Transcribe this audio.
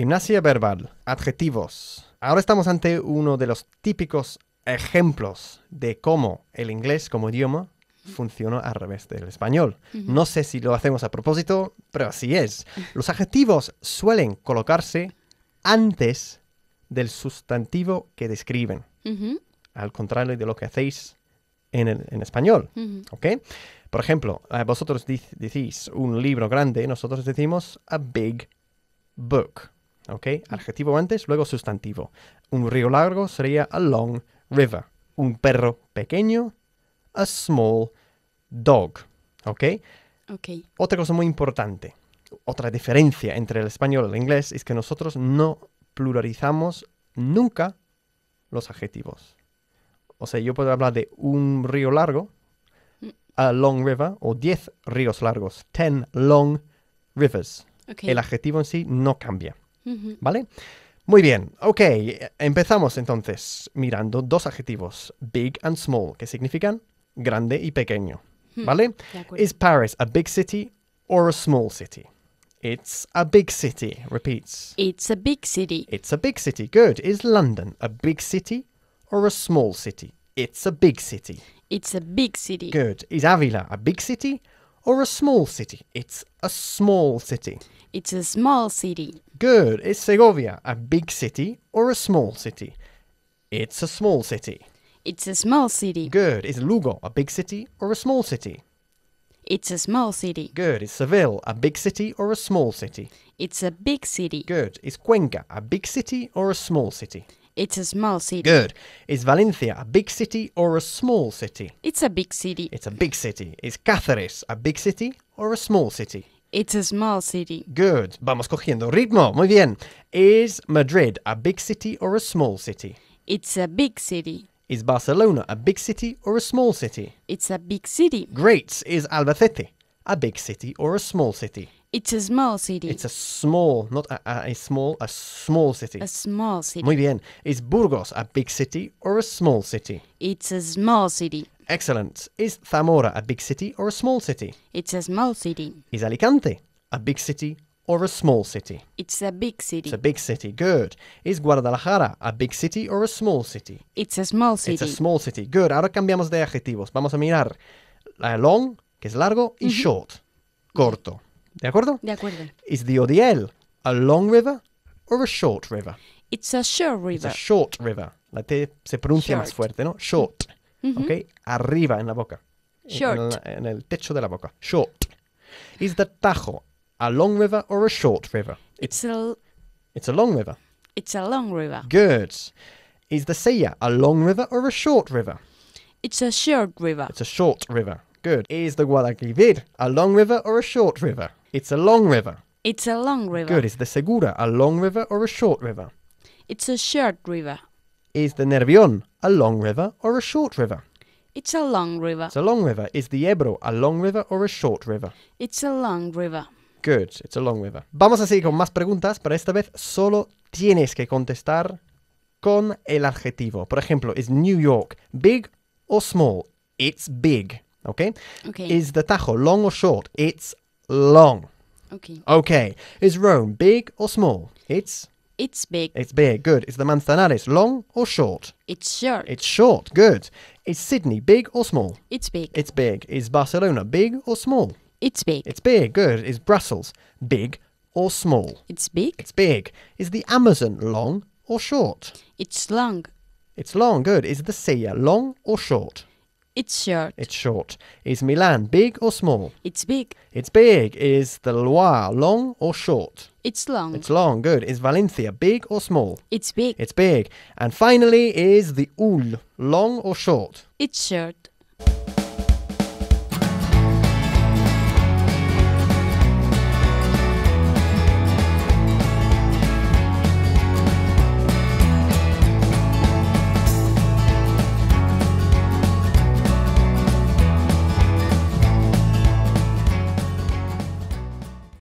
Gimnasia verbal, adjetivos. Ahora estamos ante uno de los típicos ejemplos de cómo el inglés como idioma funciona al revés del español. No sé si lo hacemos a propósito, pero así es. Los adjetivos suelen colocarse antes del sustantivo que describen, al contrario de lo que hacéis en, español. Por ejemplo, vosotros decís un libro grande, nosotros decimos a big book. ¿ok? Adjetivo antes, luego sustantivo. Un río largo sería a long river. Un perro pequeño, a small dog, ¿ok? Ok. Otra cosa muy importante, otra diferencia entre el español y el inglés es que nosotros no pluralizamos nunca los adjetivos. O sea, yo puedo hablar de un río largo, a long river, o diez ríos largos, Ten long rivers. El adjetivo en sí no cambia. ¿Vale? Muy bien, ok, empezamos entonces mirando dos adjetivos, big and small, que significan grande y pequeño. Hmm, ¿Vale? Is Paris a big city or a small city? It's a big city. Repeats. It's a big city. It's a big city. Good. Is London a big city or a small city? It's a big city. It's a big city. Good. Is Avila a big city or a small city? It's a small city. It's a small city. Good. Is Segovia a big city or a small city? It's a small city. It's a small city. Good. Is Lugo a big city or a small city? It's a small city. Good. Is Seville a big city or a small city? It's a big city. Good. Is Cuenca a big city or a small city? It's a small city. Good. Is Valencia a big city or a small city? It's a big city. It's a big city. Is Cáceres a big city or a small city? It's a small city. Good. Vamos cogiendo ritmo. Muy bien. Is Madrid a big city or a small city? It's a big city. Is Barcelona a big city or a small city? It's a big city. Great. Is Albacete a big city or a small city? It's a small city. It's a small, not a, a, a, small, a small city. A small city. Muy bien. Is Burgos a big city or a small city? It's a small city. Excellent. Is Zamora a big city or a small city? It's a small city. Is Alicante a big city or a small city? It's a big city. It's a big city. Good. Is Guadalajara a big city or a small city? It's a small city. It's a small city. Good. Ahora cambiamos de adjetivos. Vamos a mirar eh, long, que es largo, y mm -hmm. short, corto. ¿De acuerdo? De acuerdo. Is the Odiel a long river or a short river? It's a short river. It's a short river. La T se pronuncia short. más fuerte, ¿no? Short. Mm -hmm. ¿Ok? Arriba en la boca. Short. En, la, en, el techo de la boca. Short. Is the Tajo a long river or a short river? It's, it's a... It's a long river. It's a long river. Good. Is the Silla a long river or a short river? It's a short river. It's a short river. Good. Is the Guadalquivir a long river or a short river? It's a long river. It's a long river. Good. Is the Segura a long river or a short river? It's a short river. Is the Nervión a long river or a short river? It's a long river. It's a long river. Is the Ebro a long river or a short river? It's a long river. Good, it's a long river. Vamos a seguir con más preguntas, pero esta vez solo tienes que contestar con el adjetivo. Por ejemplo, is New York big or small? It's big. Okay? okay. Is the Tajo long or short? It's long. Okay. Okay. Is Rome big or small? It's it's big. It's big. Good. Is the Manzanares long or short? It's short. It's short. Good. Is Sydney big or small? It's big. It's big. Is Barcelona big or small? It's big. It's big. Good. Is Brussels big or small? It's big. It's big. Is the Amazon long or short? It's long. It's long. Good. Is the sea long or short? It's short. It's short. Is Milan big or small? It's big. It's big. Is the Loire long or short? It's long. It's long. Good. Is Valencia big or small? It's big. It's big. And finally, is the Oul long or short? It's short.